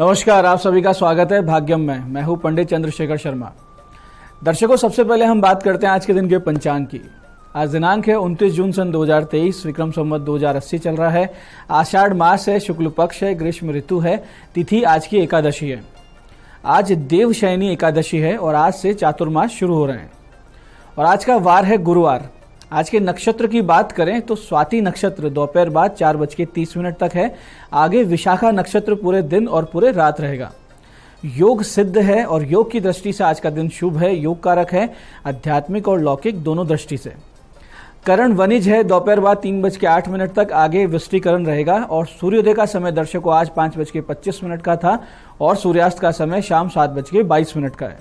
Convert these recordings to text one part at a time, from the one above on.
नमस्कार आप सभी का स्वागत है भाग्यम में मैं हूं पंडित चंद्रशेखर शर्मा दर्शकों सबसे पहले हम बात करते हैं आज के दिन के पंचांग की आज दिनांक है उनतीस जून सन 2023 विक्रम संवत 2080 चल रहा है आषाढ़ मास है शुक्ल पक्ष है ग्रीष्म ऋतु है तिथि आज की एकादशी है आज देवशयनी एकादशी है और आज से चातुर्मास शुरू हो रहे हैं और आज का वार है गुरुवार आज के नक्षत्र की बात करें तो स्वाति नक्षत्र दोपहर बाद चार बज के तीस मिनट तक है आगे विशाखा नक्षत्र पूरे दिन और पूरे रात रहेगा योग सिद्ध है और योग की दृष्टि से आज का दिन शुभ है योग कारक है आध्यात्मिक और लौकिक दोनों दृष्टि से करण वनिज है दोपहर बाद तीन बज के आठ मिनट तक आगे विष्टीकरण रहेगा और सूर्योदय का समय दर्शकों आज पांच बज के पच्चीस मिनट का था और सूर्यास्त का समय शाम सात बज के बाईस मिनट का है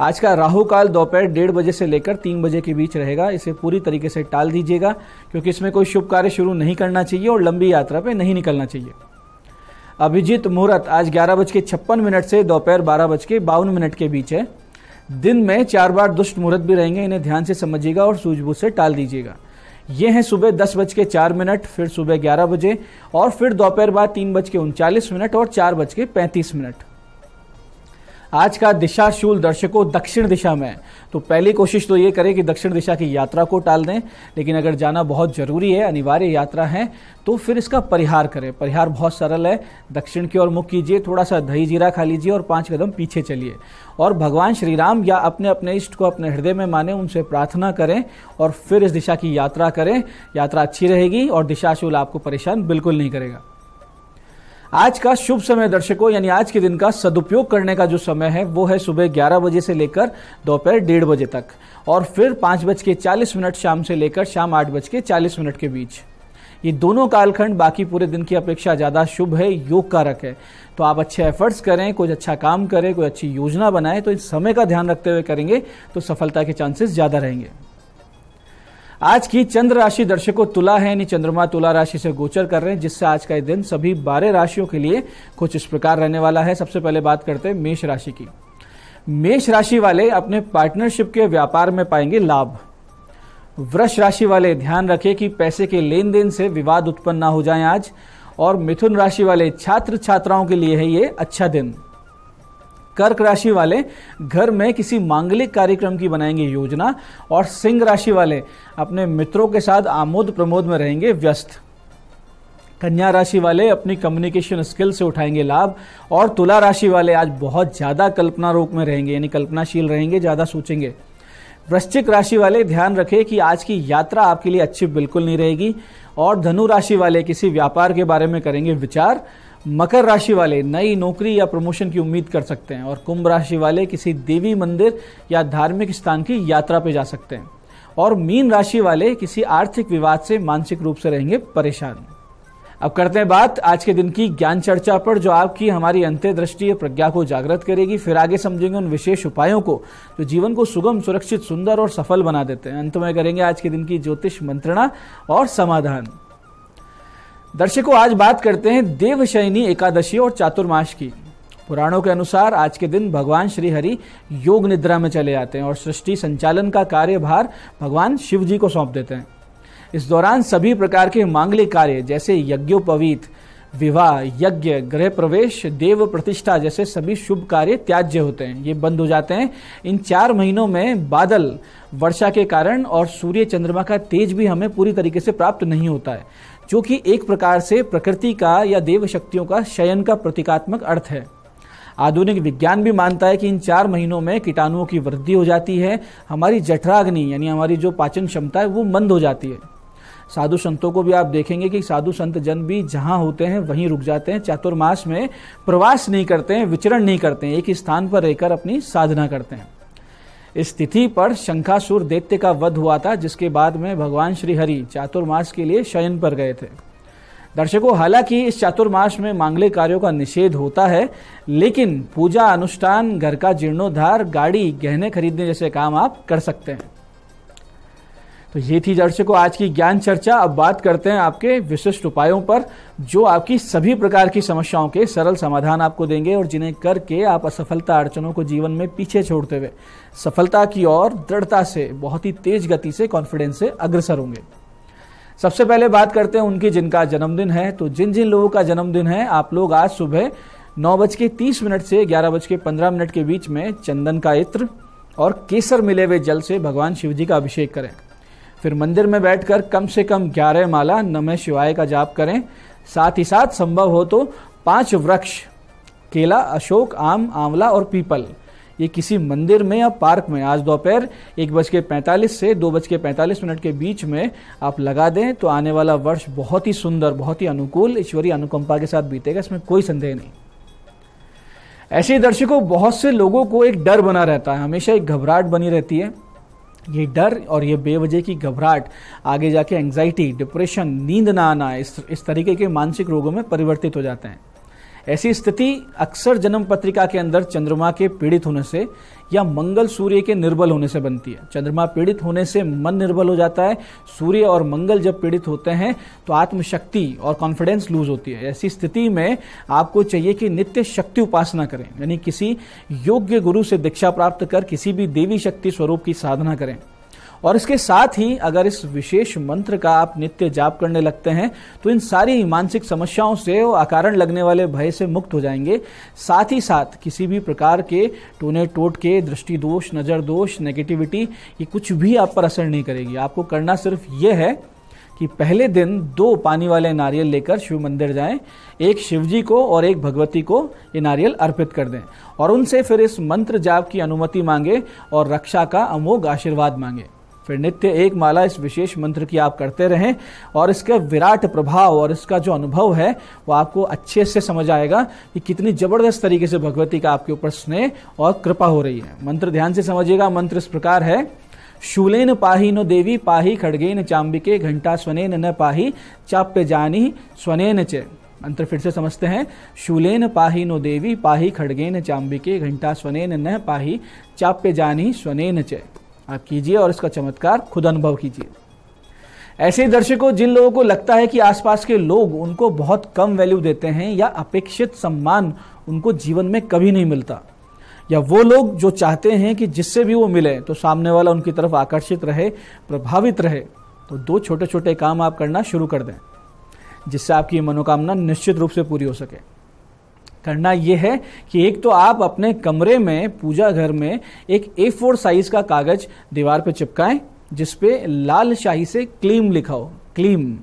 आज का राहु काल दोपहर डेढ़ बजे से लेकर तीन बजे के बीच रहेगा इसे पूरी तरीके से टाल दीजिएगा क्योंकि इसमें कोई शुभ कार्य शुरू नहीं करना चाहिए और लंबी यात्रा पर नहीं निकलना चाहिए अभिजीत मुहूर्त आज ग्यारह बज के छप्पन मिनट से दोपहर बारह बज के बावन मिनट के बीच है दिन में चार बार दुष्ट मुहूर्त भी रहेंगे इन्हें ध्यान से समझिएगा और सूझबूझ से टाल दीजिएगा ये हैं सुबह दस बज के चार मिनट फिर सुबह ग्यारह बजे और फिर दोपहर बाद तीन बज के उनचालीस मिनट और चार बज के पैंतीस मिनट आज का दिशाशूल दर्शकों दक्षिण दिशा में तो पहली कोशिश तो ये करें कि दक्षिण दिशा की यात्रा को टाल दें लेकिन अगर जाना बहुत ज़रूरी है अनिवार्य यात्रा है तो फिर इसका परिहार करें परिहार बहुत सरल है दक्षिण की ओर मुख कीजिए थोड़ा सा दही जीरा खा लीजिए और पाँच कदम पीछे चलिए और भगवान श्री राम या अपने अपने इष्ट को अपने हृदय में माने उनसे प्रार्थना करें और फिर इस दिशा की यात्रा करें यात्रा अच्छी रहेगी और दिशाशूल आपको परेशान बिल्कुल नहीं करेगा आज का शुभ समय दर्शकों यानी आज के दिन का सदुपयोग करने का जो समय है वो है सुबह ग्यारह बजे से लेकर दोपहर डेढ़ बजे तक और फिर पाँच बज के चालीस मिनट शाम से लेकर शाम आठ बज के चालीस मिनट के बीच ये दोनों कालखंड बाकी पूरे दिन की अपेक्षा ज़्यादा शुभ है योग कारक है तो आप अच्छे एफर्ट्स करें कुछ अच्छा काम करें कोई अच्छी योजना बनाएं तो इस समय का ध्यान रखते हुए करेंगे तो सफलता के चांसेस ज़्यादा रहेंगे आज की चंद्र राशि दर्शकों तुला है यानी चंद्रमा तुला राशि से गोचर कर रहे हैं जिससे आज का दिन सभी बारह राशियों के लिए कुछ इस प्रकार रहने वाला है सबसे पहले बात करते हैं मेष राशि की मेष राशि वाले अपने पार्टनरशिप के व्यापार में पाएंगे लाभ वृक्ष राशि वाले ध्यान रखें कि पैसे के लेन देन से विवाद उत्पन्न ना हो जाए आज और मिथुन राशि वाले छात्र छात्राओं के लिए है ये अच्छा दिन कर्क राशि वाले घर में किसी मांगलिक कार्यक्रम की बनाएंगे योजना और सिंह राशि वाले अपने मित्रों के साथ आमोद प्रमोद में रहेंगे व्यस्त कन्या राशि वाले अपनी कम्युनिकेशन स्किल से उठाएंगे लाभ और तुला राशि वाले आज बहुत ज़्यादा कल्पना रूप में रहेंगे यानी कल्पनाशील रहेंगे ज़्यादा सोचेंगे वृश्चिक राशि वाले ध्यान रखें कि आज की यात्रा आपके लिए अच्छी बिल्कुल नहीं रहेगी और धनु राशि वाले किसी व्यापार के बारे में करेंगे विचार मकर राशि वाले नई नौकरी या प्रमोशन की उम्मीद कर सकते हैं और कुंभ राशि वाले किसी देवी मंदिर या धार्मिक स्थान की यात्रा पर जा सकते हैं और मीन राशि वाले किसी आर्थिक विवाद से मानसिक रूप से रहेंगे परेशान अब करते हैं बात आज के दिन की ज्ञान चर्चा पर जो आपकी हमारी अंत्यदृष्टि प्रज्ञा को जागृत करेगी फिर आगे समझेंगे उन विशेष उपायों को जो जीवन को सुगम सुरक्षित सुंदर और सफल बना देते हैं अंत में करेंगे आज के दिन की ज्योतिष मंत्रणा और समाधान दर्शकों आज बात करते हैं देवशयनी एकादशी और चातुर्माश की पुराणों के अनुसार आज के दिन भगवान श्री हरि योग निद्रा में चले जाते हैं और सृष्टि संचालन का कार्यभार भगवान शिव जी को सौंप देते हैं इस दौरान सभी प्रकार के मांगलिक कार्य जैसे यज्ञोपवीत विवाह यज्ञ गृह प्रवेश देव प्रतिष्ठा जैसे सभी शुभ कार्य त्याज्य होते हैं ये बंद हो जाते हैं इन चार महीनों में बादल वर्षा के कारण और सूर्य चंद्रमा का तेज भी हमें पूरी तरीके से प्राप्त नहीं होता है जो कि एक प्रकार से प्रकृति का या देव शक्तियों का शयन का प्रतीकात्मक अर्थ है आधुनिक विज्ञान भी मानता है कि इन चार महीनों में कीटाणुओं की वृद्धि हो जाती है हमारी जठराग्नि यानी हमारी जो पाचन क्षमता है वो मंद हो जाती है साधु संतों को भी आप देखेंगे कि साधु संत जन भी जहाँ होते हैं वहीं रुक जाते हैं चातुर्मास में प्रवास नहीं करते हैं विचरण नहीं करते हैं एक स्थान पर रहकर अपनी साधना करते हैं इस तिथि पर शंखासुर दैत्य का वध हुआ था जिसके बाद में भगवान श्री हरि चातुर्मास के लिए शयन पर गए थे दर्शकों हालांकि इस चातुर्मास में मांगलिक कार्यों का निषेध होता है लेकिन पूजा अनुष्ठान घर का जीर्णोद्धार गाड़ी गहने खरीदने जैसे काम आप कर सकते हैं तो ये थी दर्शकों आज की ज्ञान चर्चा अब बात करते हैं आपके विशिष्ट उपायों पर जो आपकी सभी प्रकार की समस्याओं के सरल समाधान आपको देंगे और जिन्हें करके आप असफलता अड़चनों को जीवन में पीछे छोड़ते हुए सफलता की ओर दृढ़ता से बहुत ही तेज गति से कॉन्फिडेंस से अग्रसर होंगे सबसे पहले बात करते हैं उनकी जिनका जन्मदिन है तो जिन जिन लोगों का जन्मदिन है आप लोग आज सुबह नौ बज के तीस मिनट से ग्यारह बज के पंद्रह मिनट के बीच में चंदन का इत्र और केसर मिले हुए जल से भगवान शिव जी का अभिषेक करें फिर मंदिर में बैठकर कम से कम ग्यारह माला नमः शिवाय का जाप करें साथ ही साथ संभव हो तो पांच वृक्ष केला अशोक आम आंवला और पीपल ये किसी मंदिर में या पार्क में आज दोपहर एक बज के पैंतालीस से दो बज के पैंतालीस मिनट के बीच में आप लगा दें तो आने वाला वर्ष बहुत ही सुंदर बहुत ही अनुकूल ईश्वरीय अनुकंपा के साथ बीतेगा इसमें कोई संदेह नहीं ऐसे दर्शकों बहुत से लोगों को एक डर बना रहता है हमेशा एक घबराहट बनी रहती है ये डर और ये बेवजह की घबराहट आगे जाके एंग्जाइटी डिप्रेशन नींद ना आना इस इस तरीके के मानसिक रोगों में परिवर्तित हो जाते हैं ऐसी स्थिति अक्सर जन्म पत्रिका के अंदर चंद्रमा के पीड़ित होने से या मंगल सूर्य के निर्बल होने से बनती है चंद्रमा पीड़ित होने से मन निर्बल हो जाता है सूर्य और मंगल जब पीड़ित होते हैं तो आत्मशक्ति और कॉन्फिडेंस लूज होती है ऐसी स्थिति में आपको चाहिए कि नित्य शक्ति उपासना करें यानी किसी योग्य गुरु से दीक्षा प्राप्त कर किसी भी देवी शक्ति स्वरूप की साधना करें और इसके साथ ही अगर इस विशेष मंत्र का आप नित्य जाप करने लगते हैं तो इन सारी मानसिक समस्याओं से और अकारण लगने वाले भय से मुक्त हो जाएंगे साथ ही साथ किसी भी प्रकार के टोने टोट के दृष्टि दोष नज़र दोष नेगेटिविटी ये कुछ भी आप पर असर नहीं करेगी आपको करना सिर्फ ये है कि पहले दिन दो पानी वाले नारियल लेकर शिव मंदिर जाएं एक शिवजी को और एक भगवती को ये नारियल अर्पित कर दें और उनसे फिर इस मंत्र जाप की अनुमति मांगे और रक्षा का अमोघ आशीर्वाद मांगे फिर नित्य एक माला इस विशेष मंत्र की आप करते रहें और इसका विराट प्रभाव और इसका जो अनुभव है वो आपको अच्छे से समझ आएगा कि कितनी ज़बरदस्त तरीके से भगवती का आपके ऊपर स्नेह और कृपा हो रही है मंत्र ध्यान से समझिएगा मंत्र इस प्रकार है शूलेन पाही नो देवी पाही खड़गेन चांबिके घंटा स्वनेन न पाही चाप्य जानी स्वनेन च मंत्र फिर से समझते हैं शूलेन पाही नो देवी पाही खड़गेन चांबिके घंटा स्वनेन न पाही चाप्य जानी स्वनेन च आप कीजिए और इसका चमत्कार खुद अनुभव कीजिए ऐसे ही दर्शकों जिन लोगों को लगता है कि आसपास के लोग उनको बहुत कम वैल्यू देते हैं या अपेक्षित सम्मान उनको जीवन में कभी नहीं मिलता या वो लोग जो चाहते हैं कि जिससे भी वो मिले तो सामने वाला उनकी तरफ आकर्षित रहे प्रभावित रहे तो दो छोटे छोटे काम आप करना शुरू कर दें जिससे आपकी मनोकामना निश्चित रूप से पूरी हो सके करना यह है कि एक तो आप अपने कमरे में पूजा घर में एक ए फोर साइज का कागज दीवार पर चिपकाएं जिसपे लाल शाही से क्लीम लिखाओ क्लीम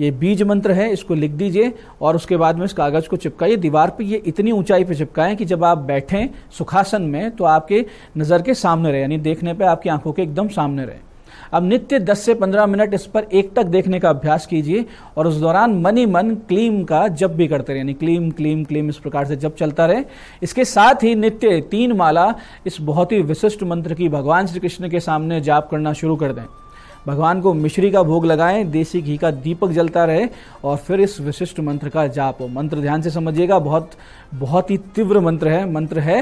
ये बीज मंत्र है इसको लिख दीजिए और उसके बाद में इस कागज़ को चिपकाइए दीवार पे ये इतनी ऊंचाई पे चिपकाएं कि जब आप बैठें सुखासन में तो आपके नज़र के सामने रहे यानी देखने पे आपकी आंखों के एकदम सामने रहे अब नित्य 10 से 15 मिनट इस पर एक तक देखने का अभ्यास कीजिए और उस दौरान मनी मन क्लीम का जब भी करते रहे यानी क्लीम क्लीम क्लीम इस प्रकार से जब चलता रहे इसके साथ ही नित्य तीन माला इस बहुत ही विशिष्ट मंत्र की भगवान श्री कृष्ण के सामने जाप करना शुरू कर दें भगवान को मिश्री का भोग लगाएं देसी घी का दीपक जलता रहे और फिर इस विशिष्ट मंत्र का जाप हो मंत्र ध्यान से समझिएगा बहुत बहुत ही तीव्र मंत्र है मंत्र है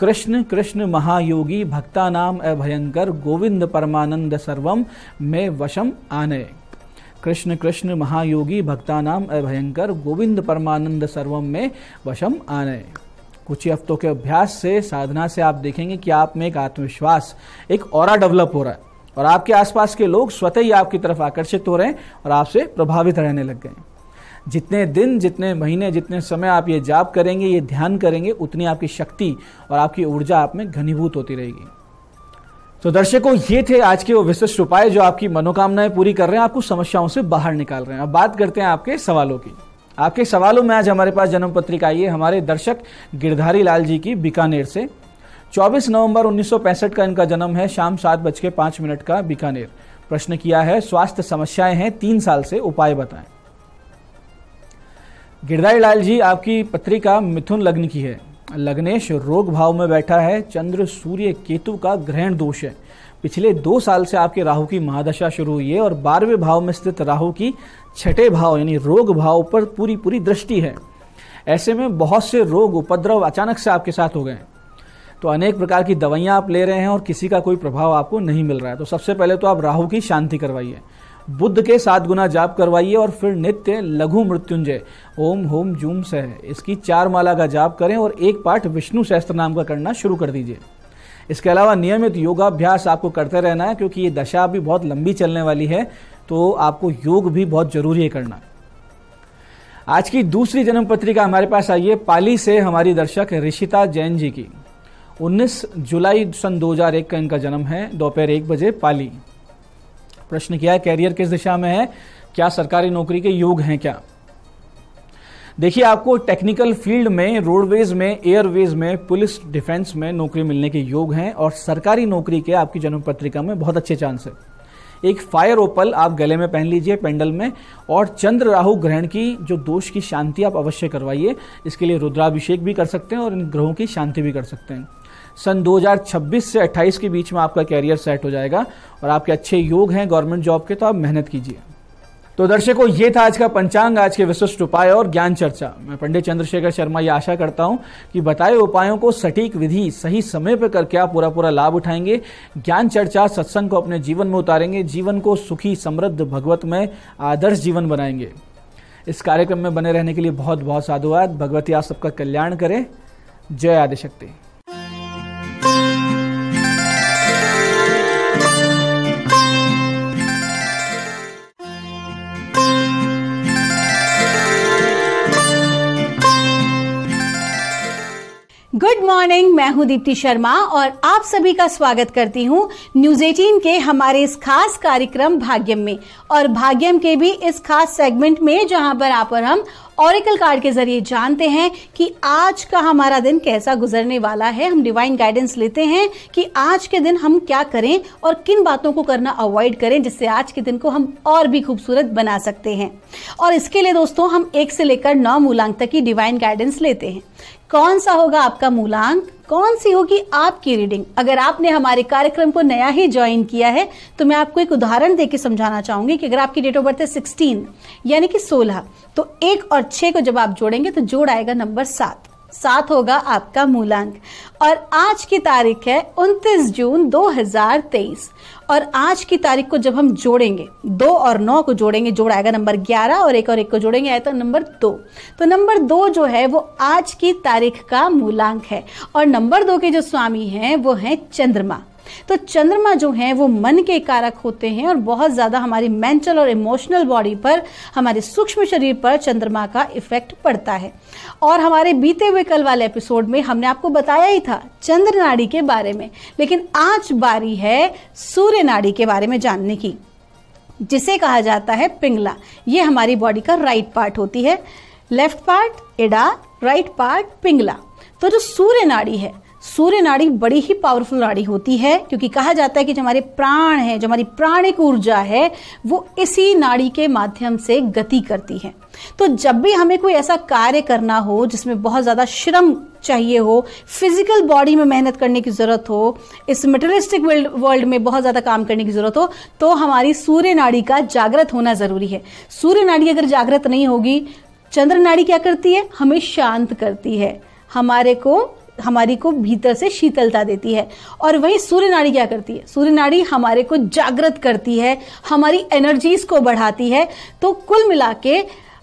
कृष्ण कृष्ण महायोगी भक्ता नाम अभयंकर गोविंद परमानंद सर्वम में वशम आने कृष्ण कृष्ण महायोगी भक्ता नाम अभयंकर गोविंद परमानंद सर्वम में वशम आने कुछ ही हफ्तों के अभ्यास से साधना से आप देखेंगे कि आप में एक आत्मविश्वास एक और डेवलप हो रहा है और आपके आसपास के लोग स्वतः ही आपकी तरफ आकर्षित हो रहे हैं और आपसे प्रभावित रहने लग गए हैं जितने दिन जितने महीने जितने समय आप ये जाप करेंगे ये ध्यान करेंगे उतनी आपकी शक्ति और आपकी ऊर्जा आप में घनीभूत होती रहेगी तो दर्शकों ये थे आज के वो विशिष्ट उपाय जो आपकी मनोकामनाएं पूरी कर रहे हैं आपको समस्याओं से बाहर निकाल रहे हैं अब बात करते हैं आपके सवालों की आपके सवालों में आज हमारे पास जन्म पत्रिका आई है हमारे दर्शक गिरधारी लाल जी की बीकानेर से 24 नवंबर 1965 का इनका जन्म है शाम सात बज के मिनट का बीकानेर प्रश्न किया है स्वास्थ्य समस्याएं हैं तीन साल से उपाय बताएं गिरधारी लाल जी आपकी पत्रिका मिथुन लग्न की है लग्नेश रोग भाव में बैठा है चंद्र सूर्य केतु का ग्रहण दोष है पिछले दो साल से आपके राहु की महादशा शुरू हुई है और बारहवें भाव में स्थित राहु की छठे भाव यानी रोग भाव पर पूरी पूरी दृष्टि है ऐसे में बहुत से रोग उपद्रव अचानक से आपके साथ हो गए तो अनेक प्रकार की दवाइयाँ आप ले रहे हैं और किसी का कोई प्रभाव आपको नहीं मिल रहा है तो सबसे पहले तो आप राहु की शांति करवाइए बुद्ध के सात गुना जाप करवाइए और फिर नित्य लघु मृत्युंजय ओम होम जूम सह इसकी चार माला का जाप करें और एक पाठ विष्णु सहस्त्र नाम का करना शुरू कर दीजिए इसके अलावा नियमित योगाभ्यास आपको करते रहना है क्योंकि ये दशा भी बहुत लंबी चलने वाली है तो आपको योग भी बहुत जरूरी है करना आज की दूसरी जन्म पत्रिका हमारे पास आई है पाली से हमारी दर्शक ऋषिता जैन जी की 19 जुलाई सन 2001 का इनका जन्म है दोपहर एक बजे पाली प्रश्न किया है कैरियर किस दिशा में है क्या सरकारी नौकरी के योग हैं क्या देखिए आपको टेक्निकल फील्ड में रोडवेज में एयरवेज में पुलिस डिफेंस में नौकरी मिलने के योग हैं और सरकारी नौकरी के आपकी जन्म पत्रिका में बहुत अच्छे चांस है एक फायर ओपल आप गले में पहन लीजिए पेंडल में और चंद्र राहु ग्रहण की जो दोष की शांति आप अवश्य करवाइए इसके लिए रुद्राभिषेक भी कर सकते हैं और इन ग्रहों की शांति भी कर सकते हैं सन 2026 से 28 के बीच में आपका कैरियर सेट हो जाएगा और आपके अच्छे योग हैं गवर्नमेंट जॉब के तो आप मेहनत कीजिए तो दर्शकों ये था आज का पंचांग आज के विशिष्ट उपाय और ज्ञान चर्चा मैं पंडित चंद्रशेखर शर्मा ये आशा करता हूँ कि बताए उपायों को सटीक विधि सही समय पर करके आप पूरा पूरा लाभ उठाएंगे ज्ञान चर्चा सत्संग को अपने जीवन में उतारेंगे जीवन को सुखी समृद्ध भगवतमय आदर्श जीवन बनाएंगे इस कार्यक्रम में बने रहने के लिए बहुत बहुत साधुवाद भगवती आप सबका कल्याण करें जय आदिशक्ति गुड मॉर्निंग मैं हूं दीप्ति शर्मा और आप सभी का स्वागत करती हूं न्यूज एटीन के हमारे इस खास कार्यक्रम भाग्यम में और भाग्यम के भी इस खास सेगमेंट में जहां पर आप और हम ऑरिकल कार्ड के जरिए जानते हैं कि आज का हमारा दिन कैसा गुजरने वाला है हम डिवाइन गाइडेंस लेते हैं कि आज के दिन हम क्या करें और किन बातों को करना अवॉइड करें जिससे आज के दिन को हम और भी खूबसूरत बना सकते हैं और इसके लिए दोस्तों हम एक से लेकर नौ मूलांक तक की डिवाइन गाइडेंस लेते हैं कौन सा होगा आपका मूलांक कौन सी होगी आपकी रीडिंग अगर आपने हमारे कार्यक्रम को नया ही ज्वाइन किया है तो मैं आपको एक उदाहरण देकर समझाना चाहूंगी कि अगर आपकी डेट ऑफ बर्थ है सिक्सटीन यानी कि सोलह तो एक और छह को जब आप जोड़ेंगे तो जोड़ आएगा नंबर सात सात होगा आपका मूलांक और आज की तारीख है 29 जून 2023 और आज की तारीख को जब हम जोड़ेंगे दो और नौ को जोड़ेंगे जोड़ आएगा नंबर 11 और एक और एक को जोड़ेंगे आया तो नंबर दो तो नंबर दो जो है वो आज की तारीख का मूलांक है और नंबर दो के जो स्वामी हैं वो हैं चंद्रमा तो चंद्रमा जो है वो मन के कारक होते हैं और बहुत ज़्यादा हमारी मेंटल और इमोशनल बॉडी पर हमारे सूक्ष्म शरीर पर चंद्रमा का इफेक्ट पड़ता है और हमारे बीते हुए कल वाले एपिसोड में हमने आपको बताया ही था चंद्र नाड़ी के बारे में लेकिन आज बारी है सूर्य नाड़ी के बारे में जानने की जिसे कहा जाता है पिंगला ये हमारी बॉडी का राइट पार्ट होती है left part Ida right part Pingala तो जो सूर्य नाड़ी है सूर्य नाड़ी बड़ी ही पावरफुल नाड़ी होती है क्योंकि कहा जाता है कि जो हमारे प्राण है जो हमारी प्राणिक ऊर्जा है वो इसी नाड़ी के माध्यम से गति करती है तो जब भी हमें कोई ऐसा कार्य करना हो जिसमें बहुत ज़्यादा श्रम चाहिए हो फिजिकल बॉडी में मेहनत करने की ज़रूरत हो इस मेटरिस्टिक वर्ल्ड में बहुत ज़्यादा काम करने की ज़रूरत हो तो हमारी सूर्य नाड़ी का जागृत होना ज़रूरी है सूर्य नाड़ी अगर जागृत नहीं होगी चंद्र नाड़ी क्या करती है हमें शांत करती है हमारे को हमारी को भीतर से शीतलता देती है और वहीं सूर्य नाड़ी क्या करती है सूर्य नाड़ी हमारे को जागृत करती है हमारी एनर्जीज को बढ़ाती है तो कुल मिला के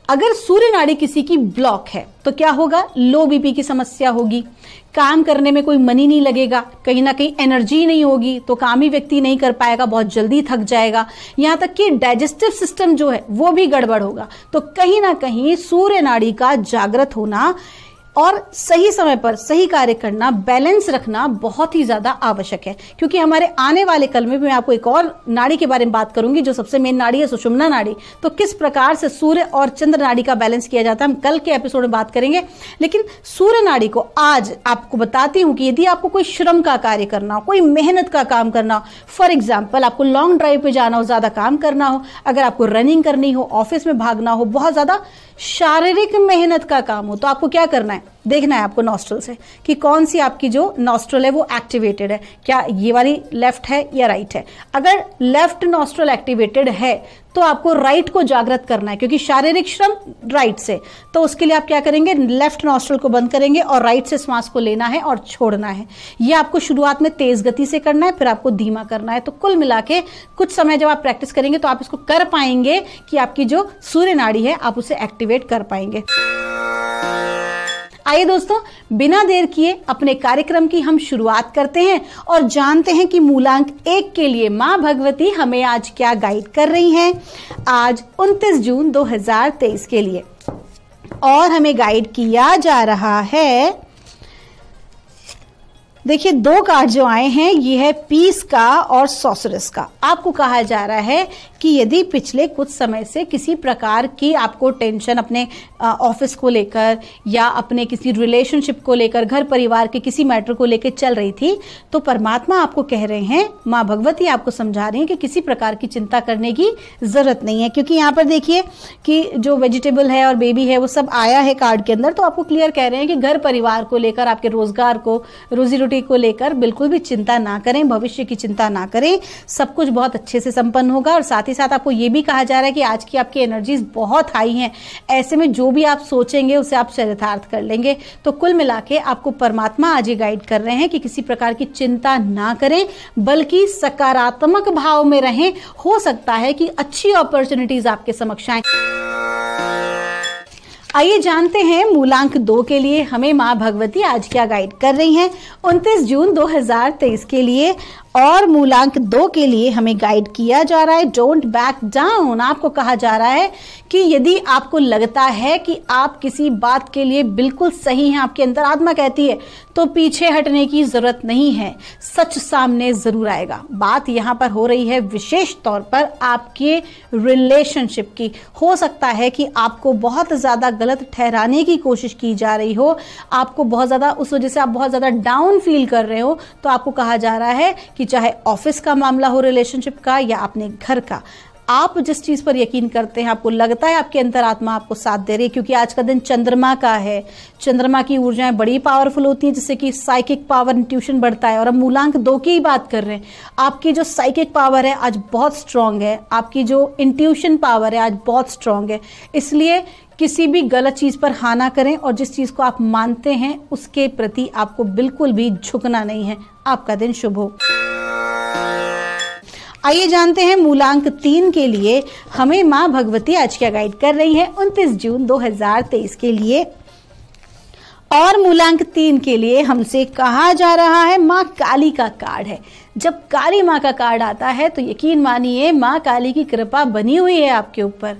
अगर सूर्य नाड़ी किसी की ब्लॉक है तो क्या होगा लो बीपी की समस्या होगी काम करने में कोई मनी नहीं लगेगा कहीं ना कहीं एनर्जी नहीं होगी तो काम ही व्यक्ति नहीं कर पाएगा बहुत जल्दी थक जाएगा यहाँ तक कि डाइजेस्टिव सिस्टम जो है वो भी गड़बड़ होगा तो कहीं ना कहीं सूर्य नाड़ी का जागृत होना और सही समय पर सही कार्य करना बैलेंस रखना बहुत ही ज्यादा आवश्यक है क्योंकि हमारे आने वाले कल में मैं आपको एक और नाड़ी के बारे में बात करूंगी जो सबसे मेन नाड़ी है सुषुम्ना नाड़ी तो किस प्रकार से सूर्य और चंद्र नाड़ी का बैलेंस किया जाता है हम कल के एपिसोड में बात करेंगे लेकिन सूर्य नाड़ी को आज आपको बताती हूँ कि यदि आपको कोई श्रम का कार्य करना हो कोई मेहनत का काम करना हो फॉर एग्जाम्पल आपको लॉन्ग ड्राइव पर जाना हो ज्यादा काम करना हो अगर आपको रनिंग करनी हो ऑफिस में भागना हो बहुत ज्यादा शारीरिक मेहनत का काम हो तो आपको क्या करना है देखना है आपको नॉस्ट्रल से कि कौन सी आपकी जो नॉस्ट्रल है वो एक्टिवेटेड है क्या ये वाली लेफ्ट है या राइट right है अगर लेफ्ट नॉस्ट्रल एक्टिवेटेड है तो आपको राइट right को जागृत करना है क्योंकि शारीरिक श्रम राइट right से तो उसके लिए आप क्या करेंगे लेफ्ट नॉस्ट्रल को बंद करेंगे और राइट right से श्वास को लेना है और छोड़ना है ये आपको शुरुआत में तेज गति से करना है फिर आपको धीमा करना है तो कुल मिला कुछ समय जब आप प्रैक्टिस करेंगे तो आप इसको कर पाएंगे कि आपकी जो सूर्य नाड़ी है आप उसे एक्टिवेट कर पाएंगे आइए दोस्तों बिना देर किए अपने कार्यक्रम की हम शुरुआत करते हैं और जानते हैं कि मूलांक एक के लिए माँ भगवती हमें आज क्या गाइड कर रही हैं आज 29 जून 2023 के लिए और हमें गाइड किया जा रहा है देखिए दो कार्ड जो आए हैं ये है पीस का और सॉसरस का आपको कहा जा रहा है कि यदि पिछले कुछ समय से किसी प्रकार की आपको टेंशन अपने ऑफिस को लेकर या अपने किसी रिलेशनशिप को लेकर घर परिवार के किसी मैटर को लेकर चल रही थी तो परमात्मा आपको कह रहे हैं माँ भगवती आपको समझा रही हैं कि किसी प्रकार की चिंता करने की ज़रूरत नहीं है क्योंकि यहाँ पर देखिए कि जो वेजिटेबल है और बेबी है वो सब आया है कार्ड के अंदर तो आपको क्लियर कह रहे हैं कि घर परिवार को लेकर आपके रोजगार को रोजी रोटी नौकरी को लेकर बिल्कुल भी चिंता ना करें भविष्य की चिंता ना करें सब कुछ बहुत अच्छे से संपन्न होगा और साथ ही साथ आपको ये भी कहा जा रहा है कि आज की आपकी एनर्जीज बहुत हाई हैं ऐसे में जो भी आप सोचेंगे उसे आप चरितार्थ कर लेंगे तो कुल मिला आपको परमात्मा आज ये गाइड कर रहे हैं कि किसी प्रकार की चिंता ना करें बल्कि सकारात्मक भाव में रहें हो सकता है कि अच्छी अपॉर्चुनिटीज आपके समक्ष आए आइए जानते हैं मूलांक दो के लिए हमें माँ भगवती आज क्या गाइड कर रही हैं 29 जून 2023 के लिए और मूलांक दो के लिए हमें गाइड किया जा रहा है डोंट बैक डाउन आपको कहा जा रहा है कि यदि आपको लगता है कि आप किसी बात के लिए बिल्कुल सही हैं आपके अंदर आत्मा कहती है तो पीछे हटने की ज़रूरत नहीं है सच सामने ज़रूर आएगा बात यहां पर हो रही है विशेष तौर पर आपके रिलेशनशिप की हो सकता है कि आपको बहुत ज़्यादा गलत ठहराने की कोशिश की जा रही हो आपको बहुत ज़्यादा उस वजह से आप बहुत ज़्यादा डाउन फील कर रहे हो तो आपको कहा जा रहा है कि चाहे ऑफिस का मामला हो रिलेशनशिप का या अपने घर का आप जिस चीज़ पर यकीन करते हैं आपको लगता है आपकी अंतरात्मा आपको साथ दे रही है क्योंकि आज का दिन चंद्रमा का है चंद्रमा की ऊर्जाएं बड़ी पावरफुल होती हैं जिससे कि साइकिक पावर इंट्यूशन बढ़ता है और हम मूलांक दो की ही बात कर रहे हैं आपकी जो साइकिक पावर है आज बहुत स्ट्रांग है आपकी जो इंट्यूशन पावर है आज बहुत स्ट्रांग है इसलिए किसी भी गलत चीज़ पर हा ना करें और जिस चीज़ को आप मानते हैं उसके प्रति आपको बिल्कुल भी झुकना नहीं है आपका दिन शुभ हो आइए जानते हैं मूलांक तीन के लिए हमें माँ भगवती आज क्या गाइड कर रही है उनतीस जून 2023 के लिए और मूलांक तीन के लिए हमसे कहा जा रहा है माँ काली का कार्ड है जब काली माँ का कार्ड आता है तो यकीन मानिए माँ काली की कृपा बनी हुई है आपके ऊपर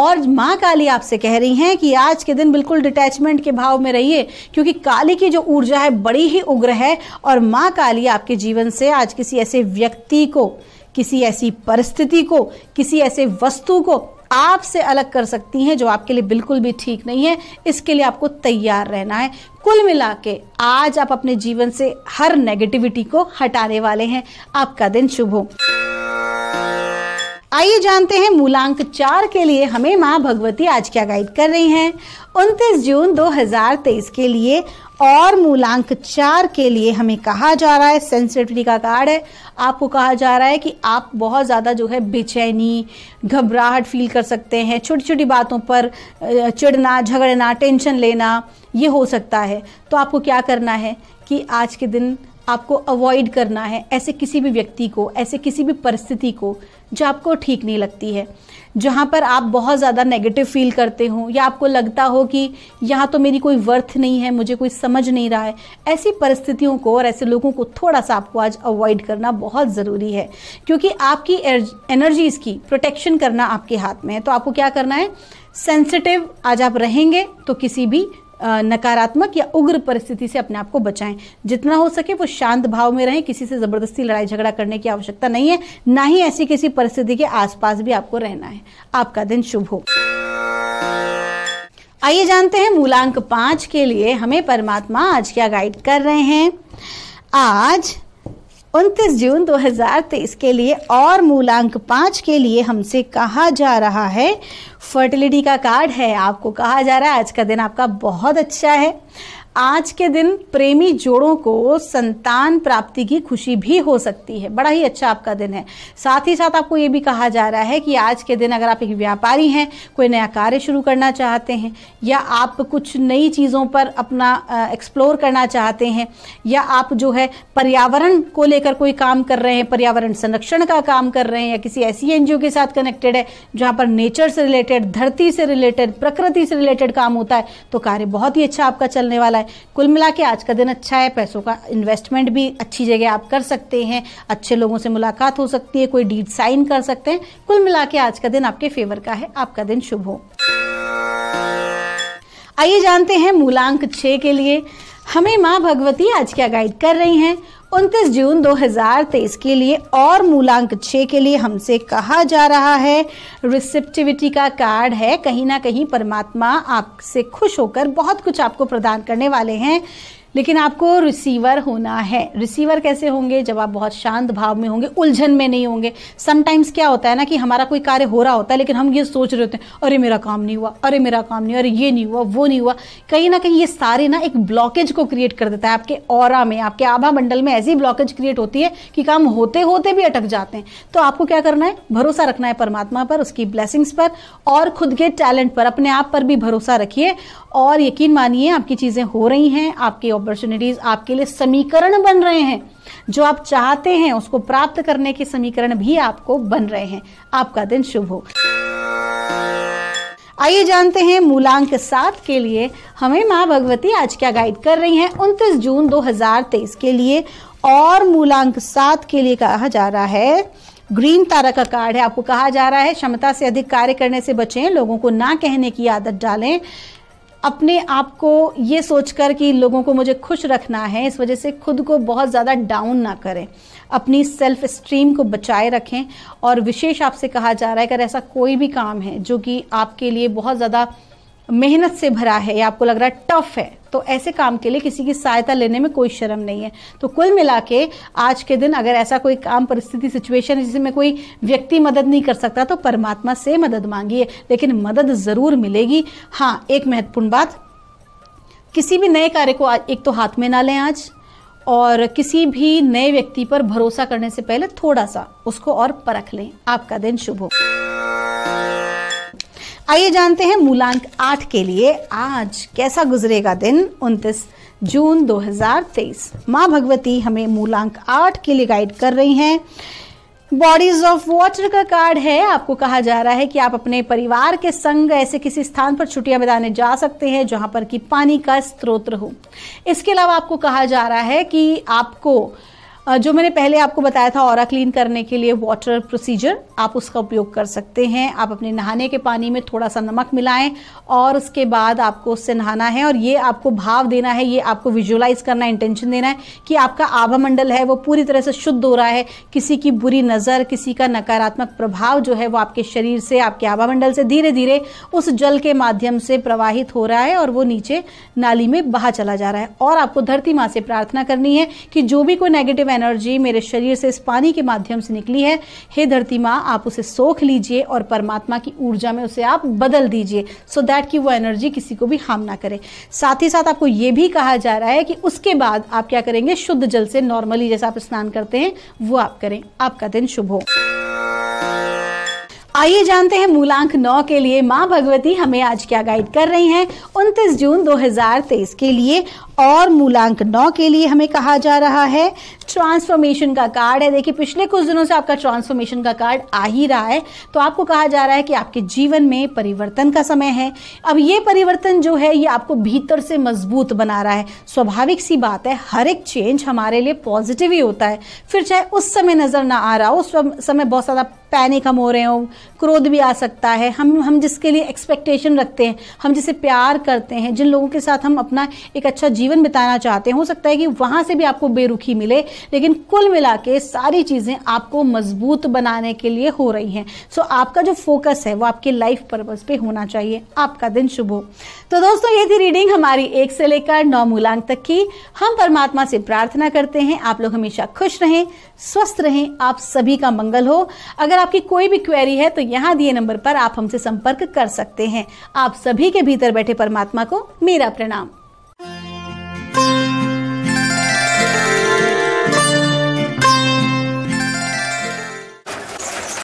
और माँ काली आपसे कह रही हैं कि आज के दिन बिल्कुल डिटैचमेंट के भाव में रहिए क्योंकि काली की जो ऊर्जा है बड़ी ही उग्र है और माँ काली आपके जीवन से आज किसी ऐसे व्यक्ति को किसी ऐसी परिस्थिति को किसी ऐसे वस्तु को आपसे अलग कर सकती हैं जो आपके लिए बिल्कुल भी ठीक नहीं है इसके लिए आपको तैयार रहना है कुल मिला के आज आप अपने जीवन से हर नेगेटिविटी को हटाने वाले हैं आपका दिन शुभ हो आइए जानते हैं मूलांक चार के लिए हमें माँ भगवती आज क्या गाइड कर रही हैं उनतीस जून 2023 के लिए और मूलांक चार के लिए हमें कहा जा रहा है सेंसिटिविटी का कार्ड है आपको कहा जा रहा है कि आप बहुत ज़्यादा जो है बेचैनी घबराहट फील कर सकते हैं छोटी छोटी बातों पर चिड़ना झगड़ना टेंशन लेना ये हो सकता है तो आपको क्या करना है कि आज के दिन आपको अवॉइड करना है ऐसे किसी भी व्यक्ति को ऐसे किसी भी परिस्थिति को जो आपको ठीक नहीं लगती है जहाँ पर आप बहुत ज़्यादा नेगेटिव फील करते हो या आपको लगता हो कि यहाँ तो मेरी कोई वर्थ नहीं है मुझे कोई समझ नहीं रहा है ऐसी परिस्थितियों को और ऐसे लोगों को थोड़ा सा आपको आज अवॉइड करना बहुत ज़रूरी है क्योंकि आपकी एनर्जीज़ की प्रोटेक्शन करना आपके हाथ में है तो आपको क्या करना है सेंसिटिव आज आप रहेंगे तो किसी भी नकारात्मक या उग्र परिस्थिति से अपने आप को बचाएं जितना हो सके वो शांत भाव में रहें किसी से ज़बरदस्ती लड़ाई झगड़ा करने की आवश्यकता नहीं है ना ही ऐसी किसी परिस्थिति के आसपास भी आपको रहना है आपका दिन शुभ हो आइए जानते हैं मूलांक पांच के लिए हमें परमात्मा आज क्या गाइड कर रहे हैं आज उनतीस जून 2023 के लिए और मूलांक पाँच के लिए हमसे कहा जा रहा है फर्टिलिटी का कार्ड है आपको कहा जा रहा है आज का दिन आपका बहुत अच्छा है आज के दिन प्रेमी जोड़ों को संतान प्राप्ति की खुशी भी हो सकती है बड़ा ही अच्छा आपका दिन है साथ ही साथ आपको ये भी कहा जा रहा है कि आज के दिन अगर आप एक व्यापारी हैं कोई नया कार्य शुरू करना चाहते हैं या आप कुछ नई चीज़ों पर अपना एक्सप्लोर करना चाहते हैं या आप जो है पर्यावरण को लेकर कोई काम कर रहे हैं पर्यावरण संरक्षण का काम कर रहे हैं या किसी ऐसी एन के साथ कनेक्टेड है जहाँ पर नेचर से रिलेटेड धरती से रिलेटेड प्रकृति से रिलेटेड काम होता है तो कार्य बहुत ही अच्छा आपका चलने वाला है कुल मिला के आज का दिन अच्छा है पैसों का इन्वेस्टमेंट भी अच्छी जगह आप कर सकते हैं अच्छे लोगों से मुलाकात हो सकती है कोई डीड साइन कर सकते हैं कुल मिला के आज का दिन आपके फेवर का है आपका दिन शुभ हो आइए जानते हैं मूलांक छः के लिए हमें माँ भगवती आज क्या गाइड कर रही हैं 29 जून 2023 के लिए और मूलांक छः के लिए हमसे कहा जा रहा है रिसेप्टिविटी का कार्ड है कहीं ना कहीं परमात्मा आपसे खुश होकर बहुत कुछ आपको प्रदान करने वाले हैं लेकिन आपको रिसीवर होना है रिसीवर कैसे होंगे जब आप बहुत शांत भाव में होंगे उलझन में नहीं होंगे समटाइम्स क्या होता है ना कि हमारा कोई कार्य हो रहा होता है लेकिन हम ये सोच रहे होते हैं अरे मेरा काम नहीं हुआ अरे मेरा काम नहीं अरे ये नहीं हुआ वो नहीं हुआ कहीं ना कहीं ये सारे ना एक ब्लॉकेज को क्रिएट कर देता है आपके और में आपके आभा मंडल में ऐसी ब्लॉकेज क्रिएट होती है कि काम होते होते भी अटक जाते हैं तो आपको क्या करना है भरोसा रखना है परमात्मा पर उसकी ब्लेसिंग्स पर और खुद के टैलेंट पर अपने आप पर भी भरोसा रखिए और यकीन मानिए आपकी चीज़ें हो रही हैं आपके अपॉर्चुनिटीज आपके लिए समीकरण बन रहे हैं जो आप चाहते हैं उसको प्राप्त करने के समीकरण भी आपको बन रहे हैं आपका दिन शुभ हो आइए जानते हैं मूलांक सात के लिए हमें माँ भगवती आज क्या गाइड कर रही हैं उनतीस जून 2023 के लिए और मूलांक सात के लिए कहा जा रहा है ग्रीन तारा का कार्ड है आपको कहा जा रहा है क्षमता से अधिक कार्य करने से बचें लोगों को ना कहने की आदत डालें अपने आप को ये सोचकर कि लोगों को मुझे खुश रखना है इस वजह से खुद को बहुत ज़्यादा डाउन ना करें अपनी सेल्फ स्ट्रीम को बचाए रखें और विशेष आपसे कहा जा रहा है अगर ऐसा कोई भी काम है जो कि आपके लिए बहुत ज़्यादा मेहनत से भरा है या आपको लग रहा है टफ है तो ऐसे काम के लिए किसी की सहायता लेने में कोई शर्म नहीं है तो कुल मिला के आज के दिन अगर ऐसा कोई काम परिस्थिति सिचुएशन है जिसमें कोई व्यक्ति मदद नहीं कर सकता तो परमात्मा से मदद मांगिए लेकिन मदद ज़रूर मिलेगी हाँ एक महत्वपूर्ण बात किसी भी नए कार्य को एक तो हाथ में ना लें आज और किसी भी नए व्यक्ति पर भरोसा करने से पहले थोड़ा सा उसको और परख लें आपका दिन शुभ हो आइए जानते हैं मूलांक आठ के लिए आज कैसा गुजरेगा दिन उनतीस जून 2023 माँ भगवती हमें मूलांक आठ के लिए गाइड कर रही हैं बॉडीज ऑफ वाटर का कार्ड है आपको कहा जा रहा है कि आप अपने परिवार के संग ऐसे किसी स्थान पर छुट्टियां बिताने जा सकते हैं जहां पर कि पानी का स्त्रोत्र हो इसके अलावा आपको कहा जा रहा है कि आपको जो मैंने पहले आपको बताया था और क्लीन करने के लिए वाटर प्रोसीजर आप उसका उपयोग कर सकते हैं आप अपने नहाने के पानी में थोड़ा सा नमक मिलाएं और उसके बाद आपको उससे नहाना है और ये आपको भाव देना है ये आपको विजुअलाइज करना है इंटेंशन देना है कि आपका आभा मंडल है वो पूरी तरह से शुद्ध हो रहा है किसी की बुरी नज़र किसी का नकारात्मक प्रभाव जो है वो आपके शरीर से आपके आभा मंडल से धीरे धीरे उस जल के माध्यम से प्रवाहित हो रहा है और वो नीचे नाली में बहा चला जा रहा है और आपको धरती माँ से प्रार्थना करनी है कि जो भी कोई नेगेटिव एनर्जी मेरे शरीर से इस पानी के माध्यम से निकली है हे धरती माँ आप उसे सोख लीजिए और परमात्मा की ऊर्जा में उसे आप बदल दीजिए सो दैट कि वो एनर्जी किसी को भी हार्म ना करे साथ ही साथ आपको ये भी कहा जा रहा है कि उसके बाद आप क्या करेंगे शुद्ध जल से नॉर्मली जैसे आप स्नान करते हैं वो आप करें आपका दिन शुभ हो आइए जानते हैं मूलांक नौ के लिए माँ भगवती हमें आज क्या गाइड कर रही हैं उनतीस जून 2023 के लिए और मूलांक नौ के लिए हमें कहा जा रहा है ट्रांसफॉर्मेशन का कार्ड है देखिए पिछले कुछ दिनों से आपका ट्रांसफॉर्मेशन का कार्ड आ ही रहा है तो आपको कहा जा रहा है कि आपके जीवन में परिवर्तन का समय है अब ये परिवर्तन जो है ये आपको भीतर से मजबूत बना रहा है स्वाभाविक सी बात है हर एक चेंज हमारे लिए पॉजिटिव ही होता है फिर चाहे उस समय नज़र ना आ रहा हो उस समय बहुत ज़्यादा पैनिक हम हो रहे हो क्रोध भी आ सकता है हम हम जिसके लिए एक्सपेक्टेशन रखते हैं हम जिसे प्यार करते हैं जिन लोगों के साथ हम अपना एक अच्छा जीवन बिताना चाहते हैं हो सकता है कि वहाँ से भी आपको बेरुखी मिले लेकिन कुल मिला के सारी चीज़ें आपको मजबूत बनाने के लिए हो रही हैं सो आपका जो फोकस है वो आपके लाइफ पर्पज पे होना चाहिए आपका दिन शुभ हो तो दोस्तों ये थी रीडिंग हमारी एक से लेकर नौ मूलांक तक की हम परमात्मा से प्रार्थना करते हैं आप लोग हमेशा खुश रहें स्वस्थ रहें आप सभी का मंगल हो अगर आपकी कोई भी क्वेरी है तो यहाँ दिए नंबर पर आप हमसे संपर्क कर सकते हैं आप सभी के भीतर बैठे परमात्मा को मेरा प्रणाम